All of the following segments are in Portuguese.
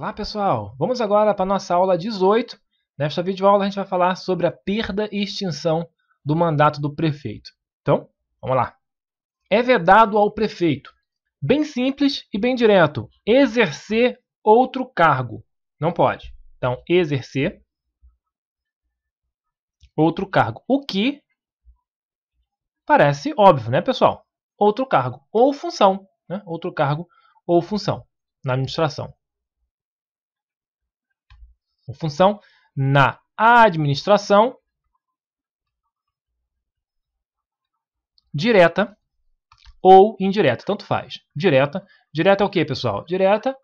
Olá pessoal, vamos agora para a nossa aula 18. Nesta videoaula a gente vai falar sobre a perda e extinção do mandato do prefeito. Então, vamos lá. É vedado ao prefeito, bem simples e bem direto, exercer outro cargo. Não pode. Então, exercer outro cargo. O que parece óbvio, né, pessoal? Outro cargo ou função, né? Outro cargo ou função na administração ou função na administração direta ou indireta, tanto faz. Direta, direta é o que, pessoal? Direta,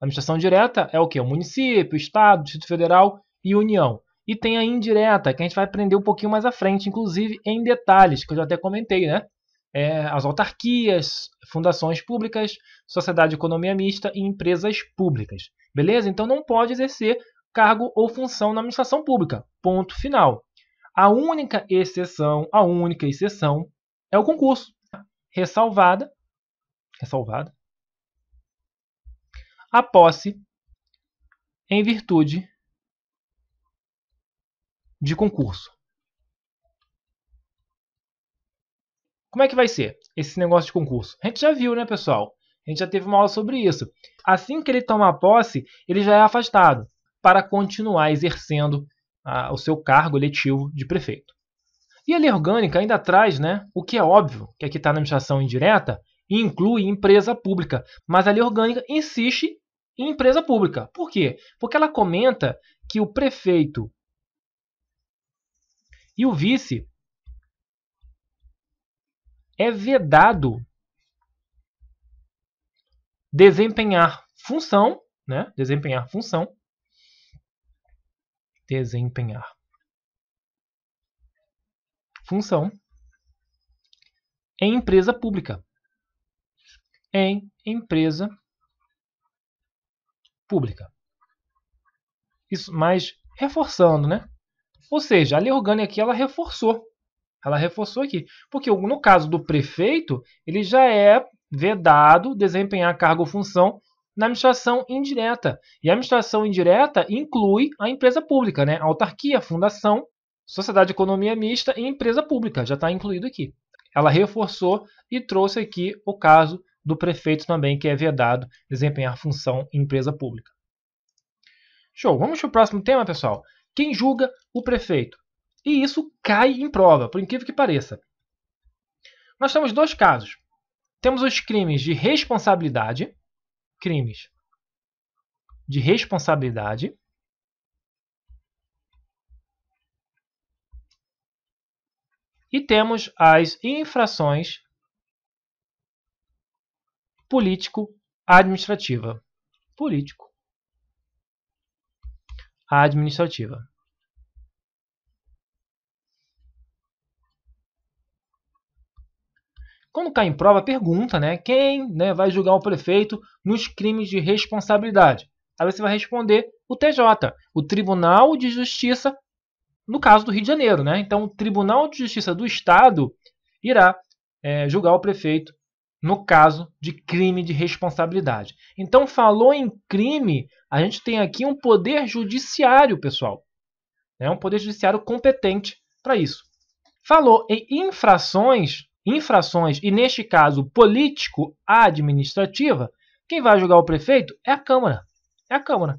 administração direta é o que? O município, o estado, Distrito Federal e União. E tem a indireta, que a gente vai aprender um pouquinho mais à frente, inclusive em detalhes, que eu já até comentei, né? É, as autarquias, fundações públicas, sociedade de economia mista e empresas públicas. Beleza? Então não pode exercer cargo ou função na administração pública. Ponto final. A única exceção, a única exceção é o concurso. Ressalvada, ressalvada a posse em virtude de concurso. Como é que vai ser esse negócio de concurso? A gente já viu, né, pessoal? A gente já teve uma aula sobre isso. Assim que ele a posse, ele já é afastado para continuar exercendo ah, o seu cargo eletivo de prefeito. E a lei orgânica ainda traz né, o que é óbvio, que aqui está na administração indireta, e inclui empresa pública. Mas a lei orgânica insiste em empresa pública. Por quê? Porque ela comenta que o prefeito e o vice é vedado desempenhar função, né? Desempenhar função desempenhar. Função em empresa pública. Em empresa pública. Isso, mas reforçando, né? Ou seja, a lei orgânica aqui ela reforçou. Ela reforçou aqui. Porque no caso do prefeito, ele já é vedado desempenhar cargo ou função na administração indireta. E a administração indireta inclui a empresa pública, né? autarquia, fundação, sociedade de economia mista e empresa pública, já está incluído aqui. Ela reforçou e trouxe aqui o caso do prefeito também, que é vedado desempenhar função em empresa pública. Show, vamos para o próximo tema, pessoal. Quem julga o prefeito? E isso cai em prova, por incrível que pareça. Nós temos dois casos. Temos os crimes de responsabilidade, crimes de responsabilidade e temos as infrações político-administrativa. Político-administrativa. Quando cai em prova, pergunta né, quem né, vai julgar o prefeito nos crimes de responsabilidade. Aí você vai responder o TJ, o Tribunal de Justiça, no caso do Rio de Janeiro. Né? Então, o Tribunal de Justiça do Estado irá é, julgar o prefeito no caso de crime de responsabilidade. Então, falou em crime, a gente tem aqui um poder judiciário, pessoal. É né? um poder judiciário competente para isso. Falou em infrações, infrações e, neste caso, político-administrativa, quem vai julgar o prefeito é a Câmara. É a Câmara.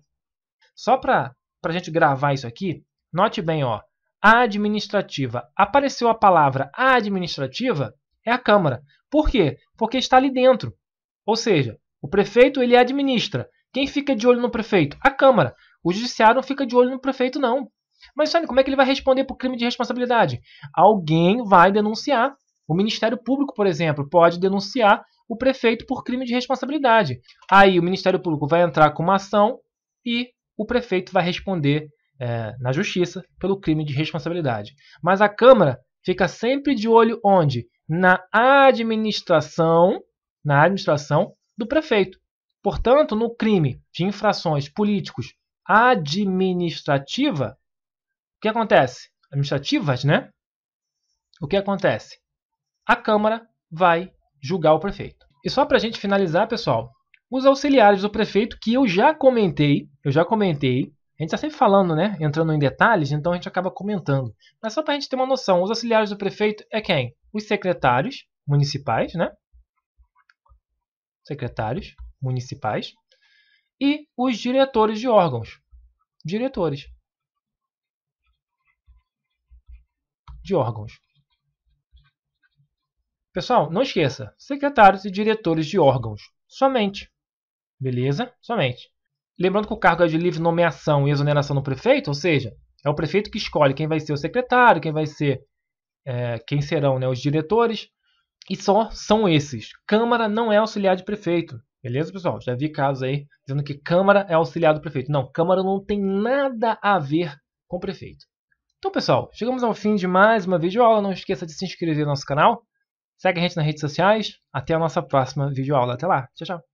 Só para a gente gravar isso aqui, note bem, ó, administrativa. Apareceu a palavra administrativa, é a Câmara. Por quê? Porque está ali dentro. Ou seja, o prefeito ele administra. Quem fica de olho no prefeito? A Câmara. O judiciário não fica de olho no prefeito, não. Mas sabe como é que ele vai responder por crime de responsabilidade? Alguém vai denunciar. O Ministério Público, por exemplo, pode denunciar o prefeito por crime de responsabilidade. Aí o Ministério Público vai entrar com uma ação e o prefeito vai responder é, na justiça pelo crime de responsabilidade. Mas a Câmara fica sempre de olho onde? Na administração, na administração do prefeito. Portanto, no crime de infrações políticos administrativa, o que acontece? Administrativas, né? O que acontece? a Câmara vai julgar o prefeito. E só para a gente finalizar, pessoal, os auxiliares do prefeito que eu já comentei, eu já comentei, a gente está sempre falando, né? Entrando em detalhes, então a gente acaba comentando. Mas só para a gente ter uma noção, os auxiliares do prefeito é quem? Os secretários municipais, né? Secretários municipais e os diretores de órgãos. Diretores de órgãos. Pessoal, não esqueça, secretários e diretores de órgãos, somente. Beleza? Somente. Lembrando que o cargo é de livre nomeação e exoneração do prefeito, ou seja, é o prefeito que escolhe quem vai ser o secretário, quem vai ser, é, quem serão né, os diretores, e só são esses. Câmara não é auxiliar de prefeito, beleza, pessoal? Já vi casos aí dizendo que Câmara é auxiliar do prefeito. Não, Câmara não tem nada a ver com o prefeito. Então, pessoal, chegamos ao fim de mais uma videoaula. Não esqueça de se inscrever no nosso canal Segue a gente nas redes sociais. Até a nossa próxima videoaula. Até lá. Tchau, tchau.